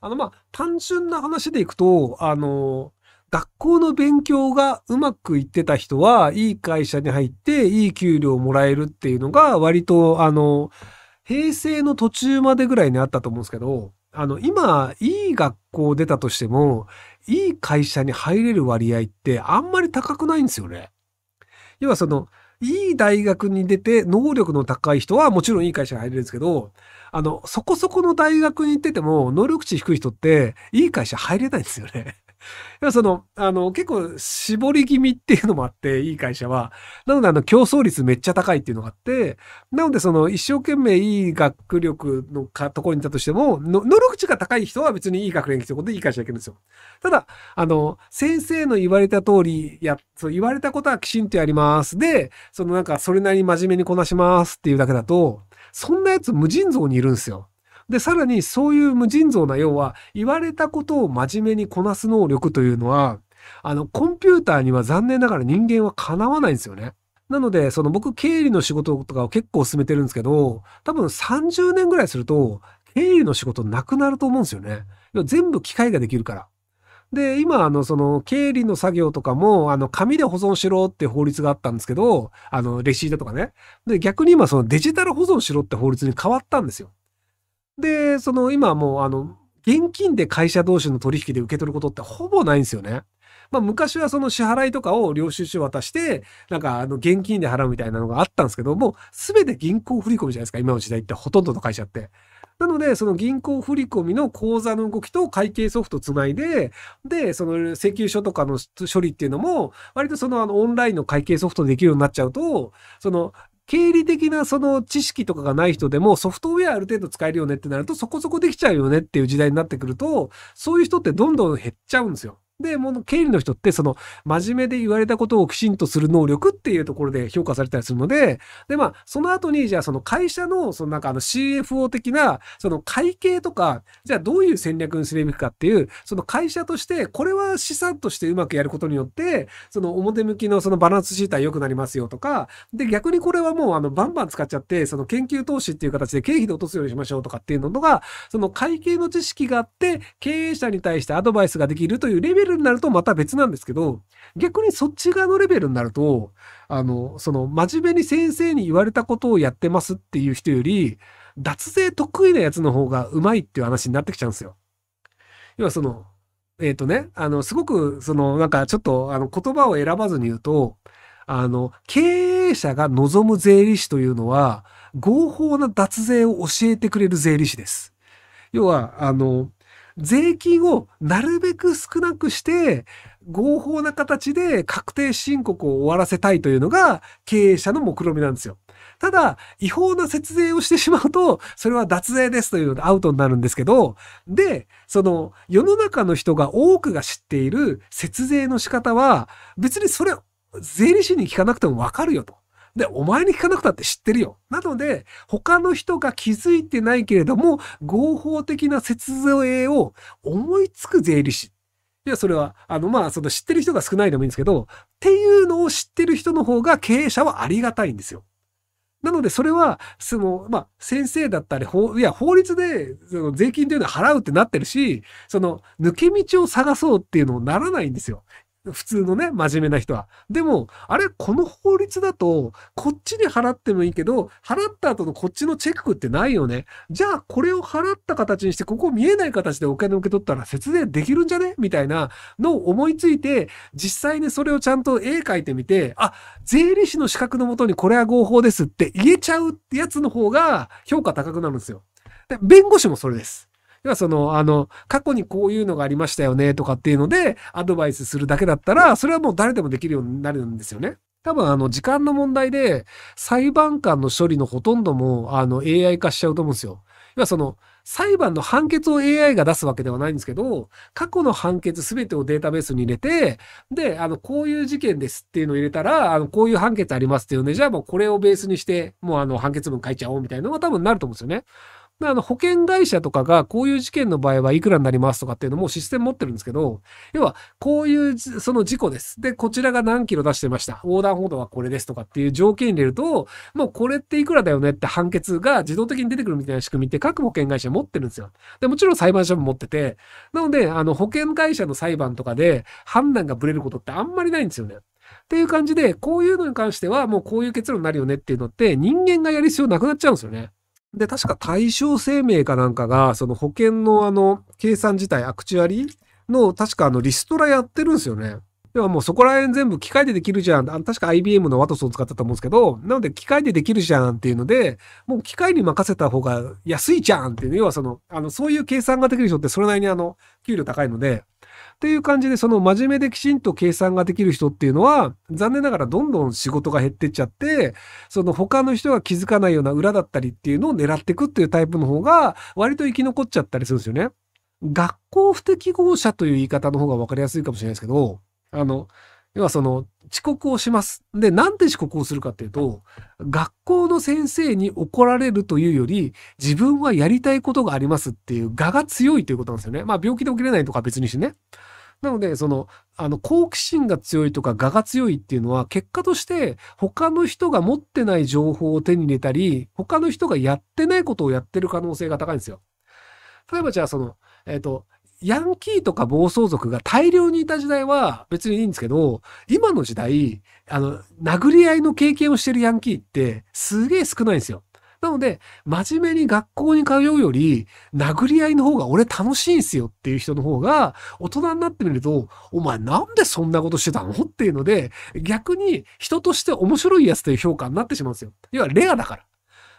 あの、まあ、単純な話でいくと、あの、学校の勉強がうまくいってた人は、いい会社に入って、いい給料をもらえるっていうのが、割と、あの、平成の途中までぐらいにあったと思うんですけど、あの、今、いい学校出たとしても、いい会社に入れる割合ってあんまり高くないんですよね。要はその、いい大学に出て、能力の高い人はもちろんいい会社に入れるんですけど、あの、そこそこの大学に行ってても、能力値低い人って、いい会社入れないんですよねは その、あの、結構絞り気味っていうのもあって、いい会社は。なので、あの、競争率めっちゃ高いっていうのがあって、なので、その、一生懸命いい学力のかところにいたとしても、能力値が高い人は別にいい学歴ということでいい会社行けるんですよ。ただ、あの、先生の言われた通り、や、そう、言われたことはきちんとやります。で、そのなんか、それなりに真面目にこなしますっていうだけだと、そんなやつ無尽蔵にいるんですよ。で、さらにそういう無尽蔵な要は、言われたことを真面目にこなす能力というのは、あの、コンピューターには残念ながら人間は叶わないんですよね。なので、その僕、経理の仕事とかを結構進めてるんですけど、多分30年ぐらいすると、経理の仕事なくなると思うんですよね。全部機械ができるから。で、今、あの、その、経理の作業とかも、あの、紙で保存しろって法律があったんですけど、あの、レシートとかね。で、逆に今、そのデジタル保存しろって法律に変わったんですよ。で、その今もうあの、現金で会社同士の取引で受け取ることってほぼないんですよね。まあ、昔はその支払いとかを領収書渡して、なんかあの現金で払うみたいなのがあったんですけども、すべて銀行振り込みじゃないですか、今の時代ってほとんどの会社って。なので、その銀行振込みの口座の動きと会計ソフトつないで、で、その請求書とかの処理っていうのも、割とそのあのオンラインの会計ソフトでできるようになっちゃうと、その経理的なその知識とかがない人でもソフトウェアある程度使えるよねってなるとそこそこできちゃうよねっていう時代になってくると、そういう人ってどんどん減っちゃうんですよ。で、もの、経理の人って、その、真面目で言われたことをきちんとする能力っていうところで評価されたりするので、で、まあ、その後に、じゃあ、その会社の、そのなんかあの CFO 的な、その会計とか、じゃあどういう戦略にするべきかっていう、その会社として、これは資産としてうまくやることによって、その表向きのそのバランスシートは良くなりますよとか、で、逆にこれはもう、あの、バンバン使っちゃって、その研究投資っていう形で経費で落とすようにしましょうとかっていうのが、その会計の知識があって、経営者に対してアドバイスができるというレベルルになるとまた別なんですけど、逆にそっち側のレベルになると、あの、その、真面目に先生に言われたことをやってますっていう人より、脱税得意なやつの方がうまいっていう話になってきちゃうんですよ。要はその、えっ、ー、とね、あの、すごく、その、なんかちょっと、あの、言葉を選ばずに言うと、あの、経営者が望む税理士というのは、合法な脱税を教えてくれる税理士です。要は、あの、税金をなるべく少なくして、合法な形で確定申告を終わらせたいというのが経営者の目論みなんですよ。ただ、違法な節税をしてしまうと、それは脱税ですというのでアウトになるんですけど、で、その世の中の人が多くが知っている節税の仕方は、別にそれ税理士に聞かなくてもわかるよと。で、お前に聞かなくたって知ってるよ。なので、他の人が気づいてないけれども、合法的な節税を思いつく税理士。いや、それは、あの、まあ、その知ってる人が少ないでもいいんですけど、っていうのを知ってる人の方が経営者はありがたいんですよ。なので、それは、その、まあ、先生だったり、法、いや、法律で、その、税金というのは払うってなってるし、その、抜け道を探そうっていうのもならないんですよ。普通のね、真面目な人は。でも、あれ、この法律だと、こっちに払ってもいいけど、払った後のこっちのチェックってないよね。じゃあ、これを払った形にして、ここ見えない形でお金を受け取ったら節税できるんじゃねみたいなのを思いついて、実際にそれをちゃんと絵描いてみて、あ、税理士の資格のもとにこれは合法ですって言えちゃうやつの方が評価高くなるんですよ。で、弁護士もそれです。要はその、あの、過去にこういうのがありましたよねとかっていうので、アドバイスするだけだったら、それはもう誰でもできるようになるんですよね。多分あの時間の問題で裁判官の処理のほとんどもあの AI 化しちゃうと思うんですよ。要はその裁判の判決を AI が出すわけではないんですけど、過去の判決全てをデータベースに入れて、で、あの、こういう事件ですっていうのを入れたら、あの、こういう判決ありますっていうね、じゃあもうこれをベースにして、もうあの、判決文書いちゃおうみたいなのが多分なると思うんですよね。あの保険会社とかがこういう事件の場合はいくらになりますとかっていうのもシステム持ってるんですけど、要はこういうその事故です。で、こちらが何キロ出してました。横断歩道はこれですとかっていう条件入れると、もうこれっていくらだよねって判決が自動的に出てくるみたいな仕組みって各保険会社持ってるんですよ。で、もちろん裁判所も持ってて、なので、あの保険会社の裁判とかで判断がブレることってあんまりないんですよね。っていう感じで、こういうのに関してはもうこういう結論になるよねっていうのって人間がやる必要なくなっちゃうんですよね。で、確か対象生命かなんかが、その保険のあの、計算自体、アクチュアリーの、確かあの、リストラやってるんですよね。ではもうそこら辺全部機械でできるじゃん。あ確か IBM のワトソン使ったと思うんですけど、なので機械でできるじゃんっていうので、もう機械に任せた方が安いじゃんっていう、要はその、あの、そういう計算ができる人ってそれなりにあの、給料高いので、っていう感じで、その真面目できちんと計算ができる人っていうのは、残念ながらどんどん仕事が減ってっちゃって、その他の人が気づかないような裏だったりっていうのを狙っていくっていうタイプの方が、割と生き残っちゃったりするんですよね。学校不適合者という言い方の方が分かりやすいかもしれないですけど、あの、要はその遅刻をします。で、なんで遅刻をするかっていうと、学校の先生に怒られるというより、自分はやりたいことがありますっていう我が強いということなんですよね。まあ、病気で起きれないとか別にしてね。なので、その、あの、好奇心が強いとか、我が強いっていうのは、結果として、他の人が持ってない情報を手に入れたり、他の人がやってないことをやってる可能性が高いんですよ。例えば、じゃあ、その、えっ、ー、と、ヤンキーとか暴走族が大量にいた時代は別にいいんですけど、今の時代、あの、殴り合いの経験をしてるヤンキーってすげえ少ないんですよ。なので、真面目に学校に通うより、殴り合いの方が俺楽しいんすよっていう人の方が、大人になってみると、お前なんでそんなことしてたのっていうので、逆に人として面白いやつという評価になってしまうんですよ。要はレアだから。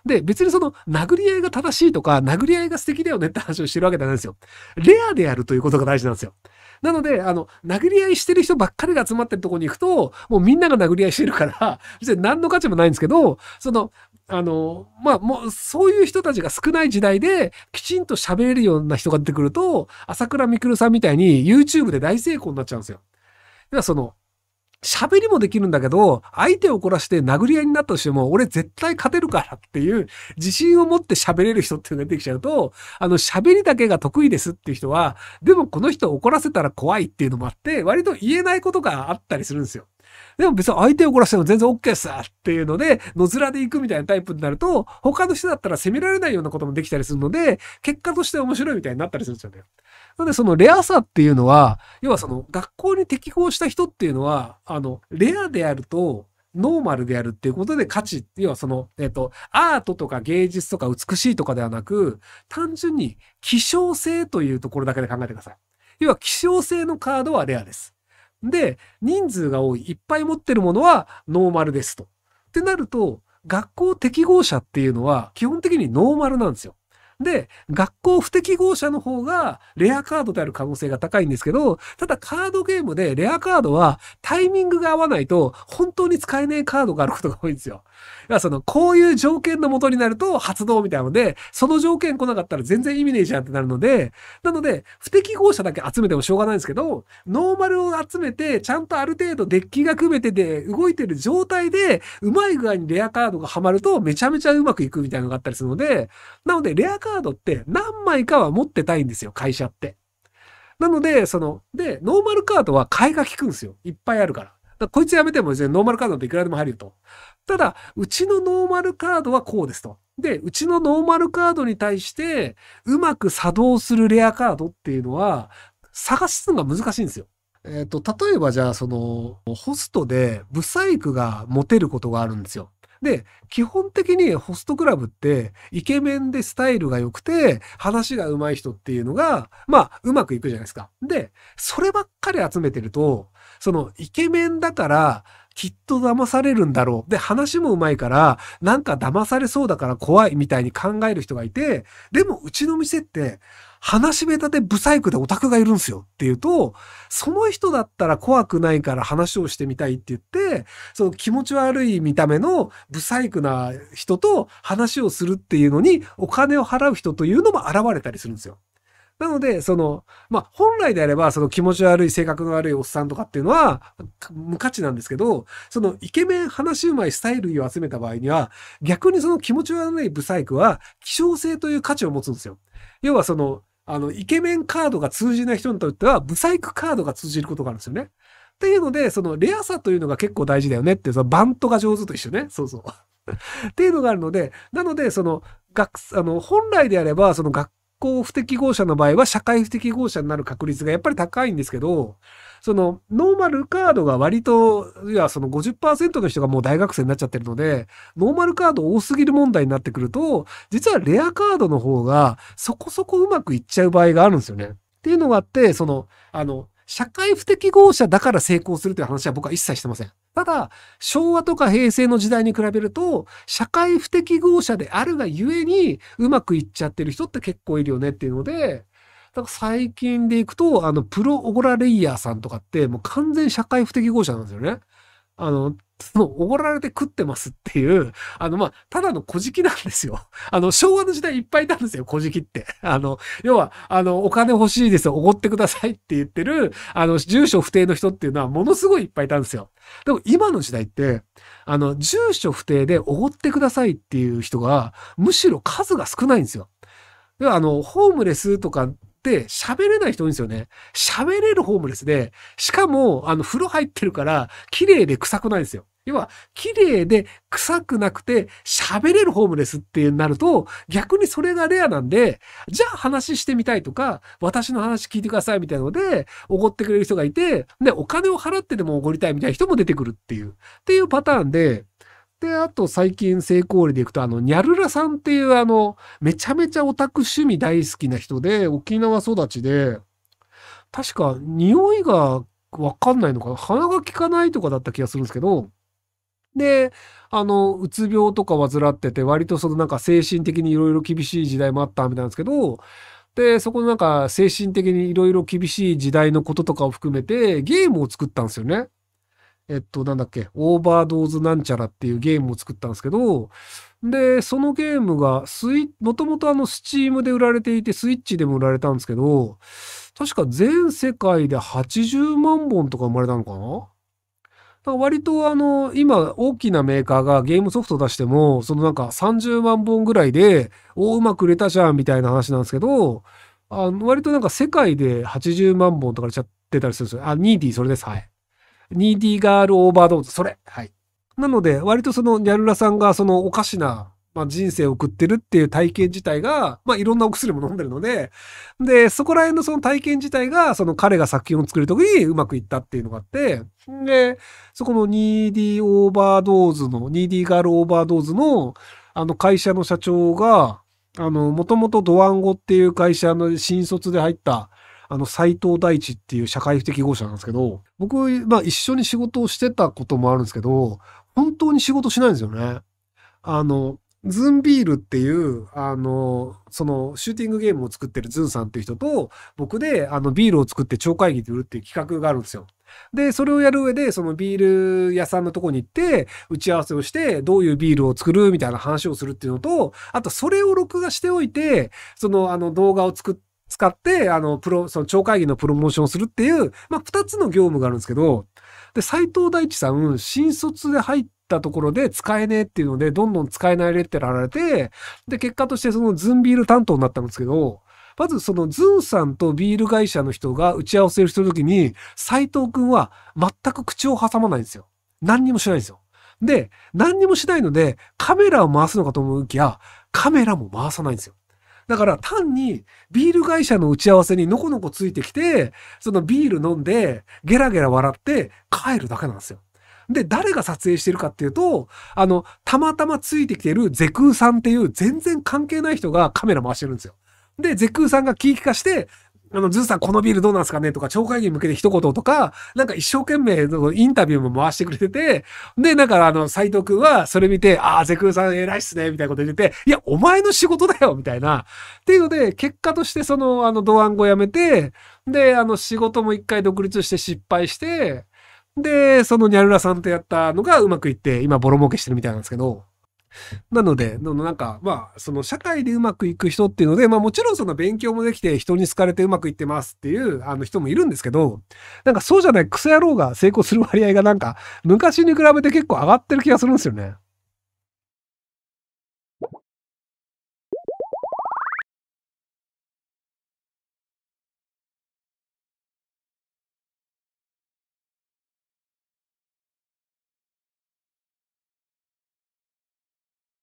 で、別にその、殴り合いが正しいとか、殴り合いが素敵だよねって話をしてるわけじゃないんですよ。レアであるということが大事なんですよ。なので、あの、殴り合いしてる人ばっかりが集まってるとこに行くと、もうみんなが殴り合いしてるから、別に何の価値もないんですけど、その、あの、まあ、もう、そういう人たちが少ない時代で、きちんと喋れるような人が出てくると、朝倉未来さんみたいに YouTube で大成功になっちゃうんですよ。ではその、喋りもできるんだけど、相手を怒らせて殴り合いになったとしても、俺絶対勝てるからっていう自信を持って喋れる人っていうのが出てきちゃうと、あの喋りだけが得意ですっていう人は、でもこの人怒らせたら怖いっていうのもあって、割と言えないことがあったりするんですよ。でも別に相手を怒らせても全然 OK さっていうので、野面で行くみたいなタイプになると、他の人だったら責められないようなこともできたりするので、結果として面白いみたいになったりするんですよね。なのでそのレアさっていうのは、要はその学校に適合した人っていうのは、あの、レアであると、ノーマルであるっていうことで価値、要はその、えっ、と、アートとか芸術とか美しいとかではなく、単純に希少性というところだけで考えてください。要は希少性のカードはレアです。で、人数が多い、いっぱい持ってるものはノーマルですと。ってなると、学校適合者っていうのは基本的にノーマルなんですよ。で、学校不適合者の方がレアカードである可能性が高いんですけど、ただカードゲームでレアカードはタイミングが合わないと本当に使えないカードがあることが多いんですよ。だからその、こういう条件のもとになると発動みたいなので、その条件来なかったら全然意味ねえじゃんってなるので、なので、不適合者だけ集めてもしょうがないんですけど、ノーマルを集めて、ちゃんとある程度デッキが組めてて、動いてる状態で、うまい具合にレアカードがハマるとめちゃめちゃうまくいくみたいなのがあったりするので、なので、レアカードカードって何枚かは持ってたいんですよ、会社って。なので、その、で、ノーマルカードは買いが効くんですよ。いっぱいあるから。だこいつやめても別にノーマルカードなんていくらでも入ると。ただ、うちのノーマルカードはこうですと。で、うちのノーマルカードに対して、うまく作動するレアカードっていうのは、探すのが難しいんですよ。えっ、ー、と、例えばじゃあ、その、ホストで、ブサイクが持てることがあるんですよ。で、基本的にホストクラブって、イケメンでスタイルが良くて、話が上手い人っていうのが、まあ、うまくいくじゃないですか。で、そればっかり集めてると、その、イケメンだから、きっと騙されるんだろう。で、話もうまいから、なんか騙されそうだから怖いみたいに考える人がいて、でもうちの店って、話し下手でブサイクでオタクがいるんですよっていうと、その人だったら怖くないから話をしてみたいって言って、その気持ち悪い見た目のブサイクな人と話をするっていうのにお金を払う人というのも現れたりするんですよ。なので、その、まあ、本来であれば、その気持ち悪い、性格の悪いおっさんとかっていうのは、無価値なんですけど、そのイケメン、話うまい、スタイルを集めた場合には、逆にその気持ち悪いブサイクは、希少性という価値を持つんですよ。要はその、あの、イケメンカードが通じない人にとっては、ブサイクカードが通じることがあるんですよね。っていうので、そのレアさというのが結構大事だよねって、そのバントが上手と一緒ね。そうそう。っていうのがあるので、なので、その、学、あの、本来であれば、その学行不適合者の場合は社会不適合者になる確率がやっぱり高いんですけど、そのノーマルカードが割と、いや、その50%の人がもう大学生になっちゃってるので、ノーマルカード多すぎる問題になってくると、実はレアカードの方がそこそこうまくいっちゃう場合があるんですよね。っていうのがあって、その、あの、社会不適合者だから成功するという話は僕は一切してません。ただ、昭和とか平成の時代に比べると、社会不適合者であるがゆえに、うまくいっちゃってる人って結構いるよねっていうので、だから最近でいくと、あの、プロオゴラレイヤーさんとかって、もう完全社会不適合者なんですよね。あの、その、おごられて食ってますっていう、あの、まあ、ただの小じなんですよ。あの、昭和の時代いっぱいいたんですよ、小じって。あの、要は、あの、お金欲しいですよ、おごってくださいって言ってる、あの、住所不定の人っていうのはものすごいいっぱいいたんですよ。でも今の時代って、あの、住所不定でおごってくださいっていう人が、むしろ数が少ないんですよ。では、あの、ホームレスとかって喋れない人多いんですよね。喋れるホームレスで、しかも、あの、風呂入ってるから、綺麗で臭くないんですよ。要は、綺麗で臭くなくて喋れるホームレスってなると、逆にそれがレアなんで、じゃあ話してみたいとか、私の話聞いてくださいみたいなので、おごってくれる人がいて、で、お金を払ってでもおごりたいみたいな人も出てくるっていう、っていうパターンで、で、あと最近成功例でいくと、あの、ニャルラさんっていうあの、めちゃめちゃオタク趣味大好きな人で、沖縄育ちで、確か匂いがわかんないのかな鼻が効かないとかだった気がするんですけど、で、あの、うつ病とか患ってて、割とそのなんか精神的にいろいろ厳しい時代もあったみたいなんですけど、で、そこのなんか精神的にいろいろ厳しい時代のこととかを含めてゲームを作ったんですよね。えっと、なんだっけ、オーバードーズなんちゃらっていうゲームを作ったんですけど、で、そのゲームが、スイもともとあの、スチームで売られていて、スイッチでも売られたんですけど、確か全世界で80万本とか生まれたのかなだから割とあの、今、大きなメーカーがゲームソフト出しても、そのなんか30万本ぐらいで、お、うまく売れたじゃんみたいな話なんですけど、あの割となんか世界で80万本とかれちゃってたりするんですよ。あ、ニーティーそれです。はい。ニーディーガールオーバードーズ、それ。はい。なので、割とそのニャルラさんがそのおかしな、まあ、人生を送ってるっていう体験自体が、まあ、いろんなお薬も飲んでるので、で、そこら辺のその体験自体が、その彼が作品を作るときにうまくいったっていうのがあって、で、そこの 2D オーバードーズの、2D ガールオーバードーズの、あの会社の社長が、あの、もともとドワンゴっていう会社の新卒で入った、あの、斎藤大地っていう社会不適合者なんですけど、僕、まあ一緒に仕事をしてたこともあるんですけど、本当に仕事しないんですよね。あの、ズンビールっていう、あの、その、シューティングゲームを作ってるズンさんっていう人と、僕で、あの、ビールを作って超会議で売るっていう企画があるんですよ。で、それをやる上で、そのビール屋さんのとこに行って、打ち合わせをして、どういうビールを作るみたいな話をするっていうのと、あと、それを録画しておいて、その、あの、動画を作って、使って、あの、プロ、その、町会議のプロモーションをするっていう、まあ、二つの業務があるんですけど、で、斎藤大地さん、新卒で入ったところで使えねえっていうので、どんどん使えないレッテルられて、で、結果としてそのズンビール担当になったんですけど、まずそのズンさんとビール会社の人が打ち合わせをしてるときに、斎藤くんは全く口を挟まないんですよ。何にもしないんですよ。で、何にもしないので、カメラを回すのかと思うきや、カメラも回さないんですよ。だから単にビール会社の打ち合わせにのこのこついてきて、そのビール飲んで、ゲラゲラ笑って帰るだけなんですよ。で、誰が撮影してるかっていうと、あの、たまたまついてきてるゼクーさんっていう全然関係ない人がカメラ回してるんですよ。で、ゼクーさんがキーキ化して、あの、ズーさんこのビールどうなんすかねとか、超会議に向けて一言とか、なんか一生懸命のインタビューも回してくれてて、で、なんかあの、斎藤くんはそれ見て、ああ、ゼクさん偉いっすね、みたいなこと言ってて、いや、お前の仕事だよみたいな。っていうので、結果としてその、あの、同案後辞めて、で、あの、仕事も一回独立して失敗して、で、そのニャルラさんとやったのがうまくいって、今ボロ儲けしてるみたいなんですけど。なので、なんか、まあ、その社会でうまくいく人っていうので、まあもちろんその勉強もできて人に好かれてうまくいってますっていうあの人もいるんですけど、なんかそうじゃないクソ野郎が成功する割合がなんか昔に比べて結構上がってる気がするんですよね。